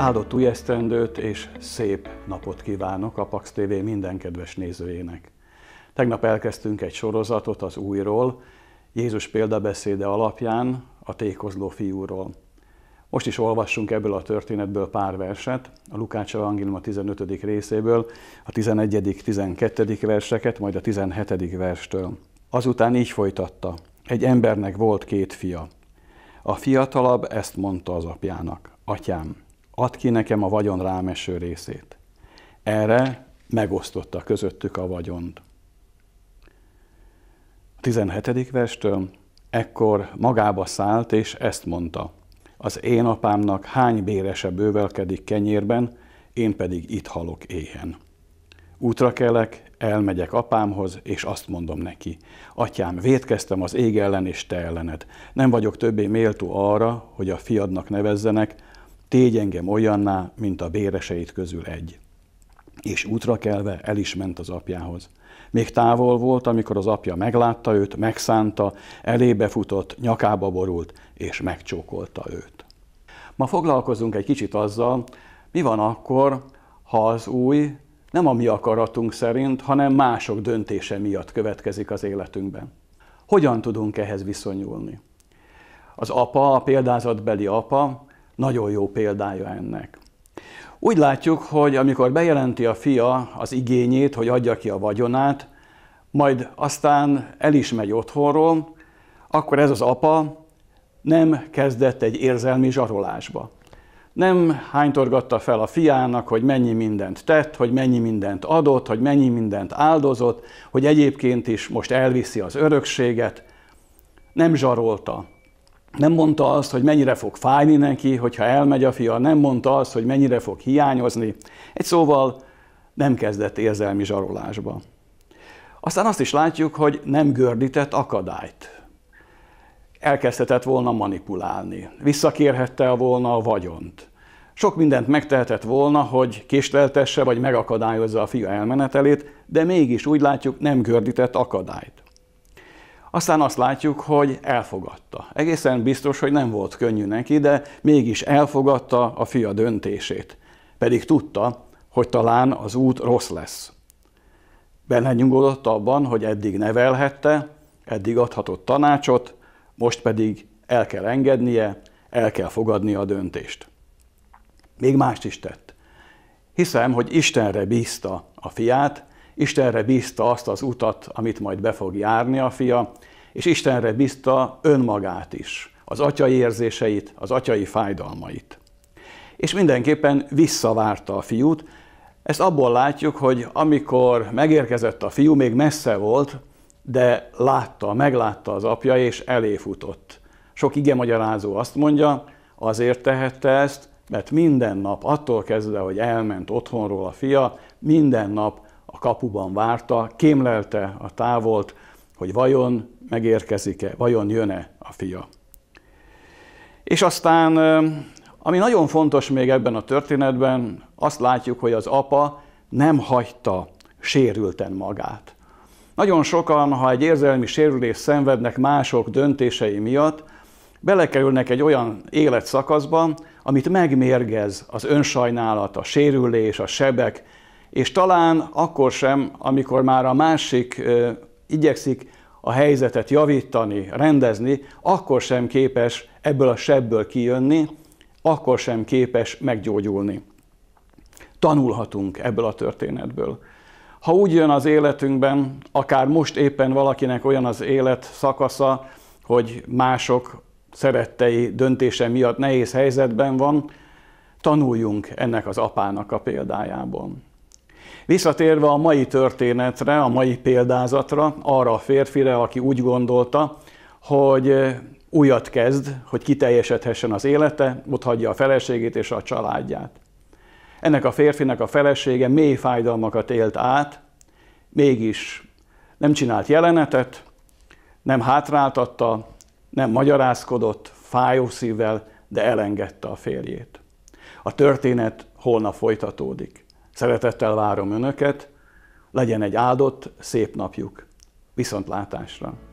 Áldott új esztendőt és szép napot kívánok a Pax TV minden kedves nézőjének. Tegnap elkezdtünk egy sorozatot az újról, Jézus példabeszéde alapján a tékozló fiúról. Most is olvassunk ebből a történetből pár verset, a Lukács Evangélium a 15. részéből, a 11. 12. verseket, majd a 17. verstől. Azután így folytatta. Egy embernek volt két fia. A fiatalabb ezt mondta az apjának. Atyám, add ki nekem a vagyon rám eső részét. Erre megosztotta közöttük a vagyont. A 17. verstől ekkor magába szállt, és ezt mondta. Az én apámnak hány bérese bővelkedik kenyérben, én pedig itt halok éhen. Útra kelek, elmegyek apámhoz, és azt mondom neki, atyám, vétkeztem az ég ellen és te ellened. Nem vagyok többé méltó arra, hogy a fiadnak nevezzenek, Tégy engem olyanná, mint a béreseit közül egy. És útra kelve el is ment az apjához. Még távol volt, amikor az apja meglátta őt, megszánta, elébe futott, nyakába borult, és megcsókolta őt. Ma foglalkozunk egy kicsit azzal, mi van akkor, ha az új nem a mi akaratunk szerint, hanem mások döntése miatt következik az életünkben. Hogyan tudunk ehhez viszonyulni? Az apa, a példázatbeli apa nagyon jó példája ennek. Úgy látjuk, hogy amikor bejelenti a fia az igényét, hogy adja ki a vagyonát, majd aztán el is megy otthonról, akkor ez az apa nem kezdett egy érzelmi zsarolásba. Nem hánytorgatta fel a fiának, hogy mennyi mindent tett, hogy mennyi mindent adott, hogy mennyi mindent áldozott, hogy egyébként is most elviszi az örökséget. Nem zsarolta nem mondta azt, hogy mennyire fog fájni neki, hogyha elmegy a fia, nem mondta azt, hogy mennyire fog hiányozni. Egy szóval nem kezdett érzelmi zsarolásba. Aztán azt is látjuk, hogy nem gördített akadályt. Elkezdhetett volna manipulálni, visszakérhette volna a vagyont. Sok mindent megtehetett volna, hogy késleltesse vagy megakadályozza a fia elmenetelét, de mégis úgy látjuk, nem gördített akadályt. Aztán azt látjuk, hogy elfogadta. Egészen biztos, hogy nem volt könnyű neki, de mégis elfogadta a fia döntését. Pedig tudta, hogy talán az út rossz lesz. Benne nyugodott abban, hogy eddig nevelhette, eddig adhatott tanácsot, most pedig el kell engednie, el kell fogadni a döntést. Még mást is tett. Hiszem, hogy Istenre bízta a fiát, Istenre bízta azt az utat, amit majd be fog járni a fia, és Istenre bízta önmagát is, az atyai érzéseit, az atyai fájdalmait. És mindenképpen visszavárta a fiút, ezt abból látjuk, hogy amikor megérkezett a fiú, még messze volt, de látta, meglátta az apja, és elé futott. Sok ige magyarázó azt mondja, azért tehette ezt, mert minden nap, attól kezdve, hogy elment otthonról a fia, minden nap kapuban várta, kémlelte a távolt, hogy vajon megérkezik-e, vajon jön-e a fia. És aztán, ami nagyon fontos még ebben a történetben, azt látjuk, hogy az apa nem hagyta sérülten magát. Nagyon sokan, ha egy érzelmi sérülést szenvednek mások döntései miatt, belekerülnek egy olyan életszakaszba, amit megmérgez az önsajnálat, a sérülés, a sebek, és talán akkor sem, amikor már a másik igyekszik a helyzetet javítani, rendezni, akkor sem képes ebből a sebből kijönni, akkor sem képes meggyógyulni. Tanulhatunk ebből a történetből. Ha úgy jön az életünkben, akár most éppen valakinek olyan az élet szakasza, hogy mások szerettei döntése miatt nehéz helyzetben van, tanuljunk ennek az apának a példájából. Visszatérve a mai történetre, a mai példázatra, arra a férfire, aki úgy gondolta, hogy újat kezd, hogy kiteljesedhessen az élete, ott hagyja a feleségét és a családját. Ennek a férfinek a felesége mély fájdalmakat élt át, mégis nem csinált jelenetet, nem hátráltatta, nem magyarázkodott, fájó szívvel, de elengedte a férjét. A történet holnap folytatódik. Szeretettel várom Önöket, legyen egy áldott, szép napjuk. Viszontlátásra!